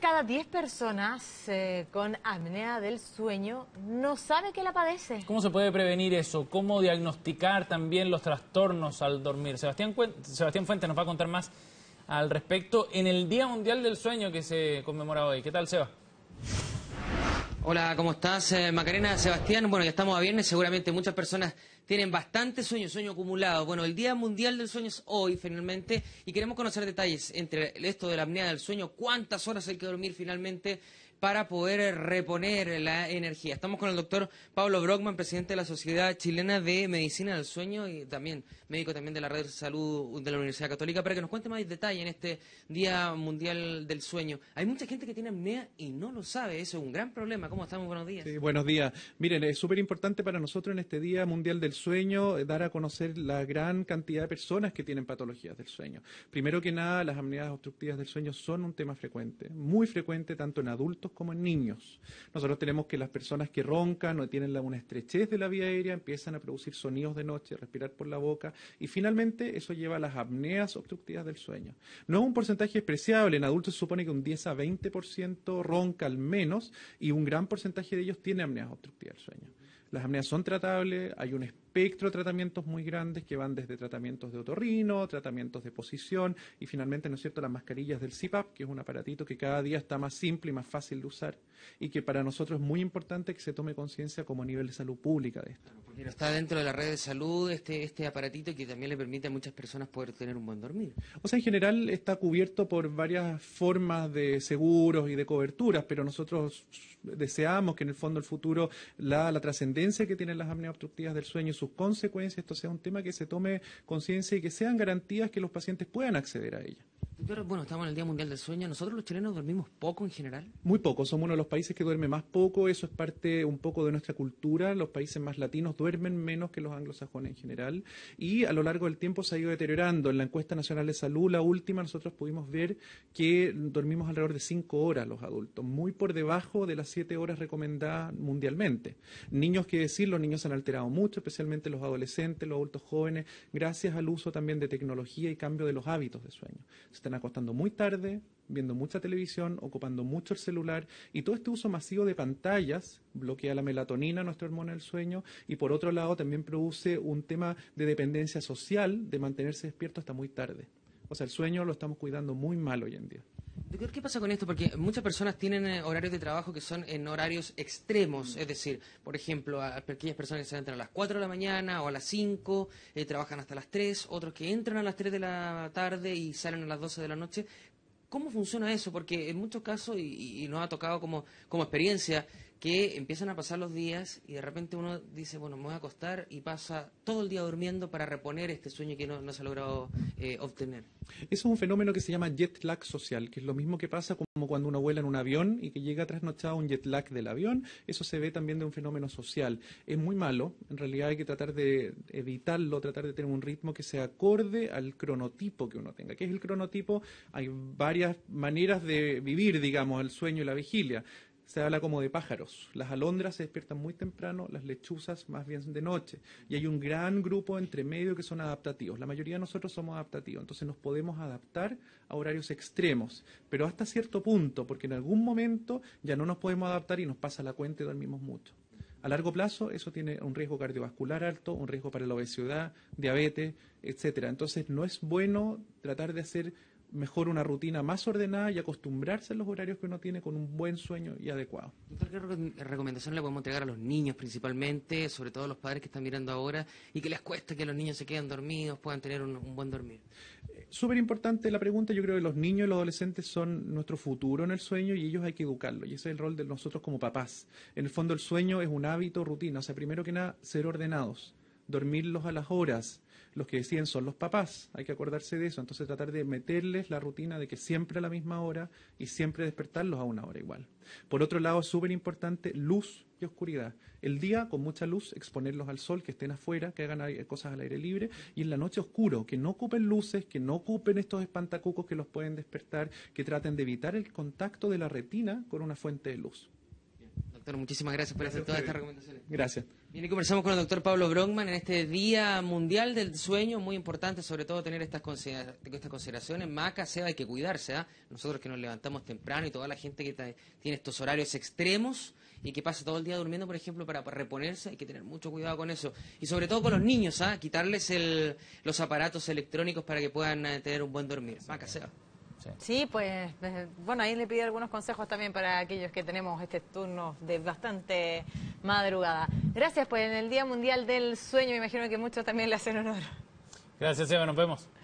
cada 10 personas eh, con apnea del sueño no sabe que la padece. ¿Cómo se puede prevenir eso? ¿Cómo diagnosticar también los trastornos al dormir? Sebastián, Sebastián Fuentes nos va a contar más al respecto en el Día Mundial del Sueño que se conmemora hoy. ¿Qué tal, Seba? Hola, ¿cómo estás? Eh, Macarena, Sebastián. Bueno, ya estamos a viernes. Seguramente muchas personas tienen bastante sueño, sueño acumulado. Bueno, el Día Mundial del Sueño es hoy, finalmente, y queremos conocer detalles entre esto de la apnea del sueño, cuántas horas hay que dormir finalmente, para poder eh, reponer la energía. Estamos con el doctor Pablo Brockman, presidente de la Sociedad Chilena de Medicina del Sueño y también médico también de la Red de Salud de la Universidad Católica, para que nos cuente más detalle en este Día Mundial del Sueño. Hay mucha gente que tiene apnea y no lo sabe, eso es un gran problema. ¿Cómo estamos? Buenos días. Sí, buenos días. Miren, es súper importante para nosotros en este Día Mundial del Sueño eh, dar a conocer la gran cantidad de personas que tienen patologías del sueño. Primero que nada, las apneas obstructivas del sueño son un tema frecuente, muy frecuente tanto en adultos como en niños. Nosotros tenemos que las personas que roncan o tienen una estrechez de la vía aérea empiezan a producir sonidos de noche, respirar por la boca y finalmente eso lleva a las apneas obstructivas del sueño. No es un porcentaje despreciable, en adultos se supone que un 10 a 20% ronca al menos y un gran porcentaje de ellos tiene apneas obstructivas del sueño. Las apneas son tratables, hay un espectro de tratamientos muy grandes que van desde tratamientos de otorrino, tratamientos de posición y finalmente, ¿no es cierto?, las mascarillas del CPAP, que es un aparatito que cada día está más simple y más fácil de usar y que para nosotros es muy importante que se tome conciencia como nivel de salud pública de esto. está dentro de la red de salud este, este aparatito que también le permite a muchas personas poder tener un buen dormir. O sea, en general está cubierto por varias formas de seguros y de coberturas, pero nosotros deseamos que en el fondo el futuro la, la trascendencia que tienen las apneas obstructivas del sueño sus consecuencias esto sea un tema que se tome conciencia y que sean garantías que los pacientes puedan acceder a ella bueno, estamos en el Día Mundial del Sueño. ¿Nosotros los chilenos dormimos poco en general? Muy poco. Somos uno de los países que duerme más poco. Eso es parte un poco de nuestra cultura. Los países más latinos duermen menos que los anglosajones en general. Y a lo largo del tiempo se ha ido deteriorando. En la encuesta nacional de salud, la última, nosotros pudimos ver que dormimos alrededor de 5 horas los adultos, muy por debajo de las siete horas recomendadas mundialmente. Niños, que decir, los niños se han alterado mucho, especialmente los adolescentes, los adultos jóvenes, gracias al uso también de tecnología y cambio de los hábitos de sueño. Se están acostando muy tarde, viendo mucha televisión, ocupando mucho el celular y todo este uso masivo de pantallas bloquea la melatonina, nuestra hormona del sueño, y por otro lado también produce un tema de dependencia social, de mantenerse despierto hasta muy tarde. O sea, el sueño lo estamos cuidando muy mal hoy en día. ¿Qué pasa con esto? Porque muchas personas tienen eh, horarios de trabajo que son en horarios extremos, es decir, por ejemplo, a, personas que se entran a las 4 de la mañana o a las 5, eh, trabajan hasta las 3, otros que entran a las 3 de la tarde y salen a las 12 de la noche. ¿Cómo funciona eso? Porque en muchos casos, y, y nos ha tocado como, como experiencia, que empiezan a pasar los días y de repente uno dice, bueno, me voy a acostar y pasa todo el día durmiendo para reponer este sueño que no, se ha logrado eh, obtener. Eso es un fenómeno que se llama jet lag social, que es lo mismo que pasa como cuando uno vuela en un avión y que llega trasnochado un jet lag del avión. Eso se ve también de un fenómeno social. Es muy malo, en realidad hay que tratar de evitarlo, tratar de tener un ritmo que se acorde al cronotipo que uno tenga. ¿Qué es el cronotipo? Hay varias maneras de vivir, digamos, el sueño y la vigilia se habla como de pájaros. Las alondras se despiertan muy temprano, las lechuzas más bien de noche. Y hay un gran grupo entre medio que son adaptativos. La mayoría de nosotros somos adaptativos, entonces nos podemos adaptar a horarios extremos, pero hasta cierto punto, porque en algún momento ya no nos podemos adaptar y nos pasa la cuenta y dormimos mucho. A largo plazo eso tiene un riesgo cardiovascular alto, un riesgo para la obesidad, diabetes, etcétera. Entonces no es bueno tratar de hacer mejor una rutina más ordenada y acostumbrarse a los horarios que uno tiene con un buen sueño y adecuado. ¿Qué recomendación le podemos entregar a los niños principalmente, sobre todo a los padres que están mirando ahora y que les cuesta que los niños se queden dormidos, puedan tener un, buen dormir? Eh, Súper importante la pregunta, yo creo que los niños y los adolescentes son nuestro futuro en el sueño y ellos hay que educarlos y ese es el rol de nosotros como papás. En el fondo el sueño es un hábito, rutina, o sea, primero que nada, ser ordenados, dormirlos a las horas, los que deciden son los papás, hay que acordarse de eso, entonces tratar de meterles la rutina de que siempre a la misma hora y siempre despertarlos a una hora igual. Por otro lado, súper importante, luz y oscuridad. El día con mucha luz, exponerlos al sol, que estén afuera, que hagan cosas al aire libre, y en la noche oscuro, que no ocupen luces, que no ocupen estos espantacucos que los pueden despertar, que traten de evitar el contacto de la retina con una fuente de luz. Doctor, muchísimas gracias por hacer todas estas recomendaciones. Gracias. Bien, y conversamos con el doctor Pablo Bronkman en este Día Mundial del Sueño, muy importante sobre todo tener estas, estas consideraciones. Maca, Seba, hay que cuidarse, ¿eh? Nosotros que nos levantamos temprano y toda la gente que tiene estos horarios extremos y que pasa todo el día durmiendo, por ejemplo, para reponerse, hay que tener mucho cuidado con eso. Y sobre todo con los niños, ¿eh? Quitarles los aparatos electrónicos para que puedan eh, tener un buen dormir. Maca, Seba. Sí. pues eh, bueno, ahí le pido algunos consejos también para aquellos que tenemos este turno de bastante madrugada. Gracias, pues en el Día Mundial del Sueño me imagino que muchos también le hacen honor. Gracias, Eva, nos vemos.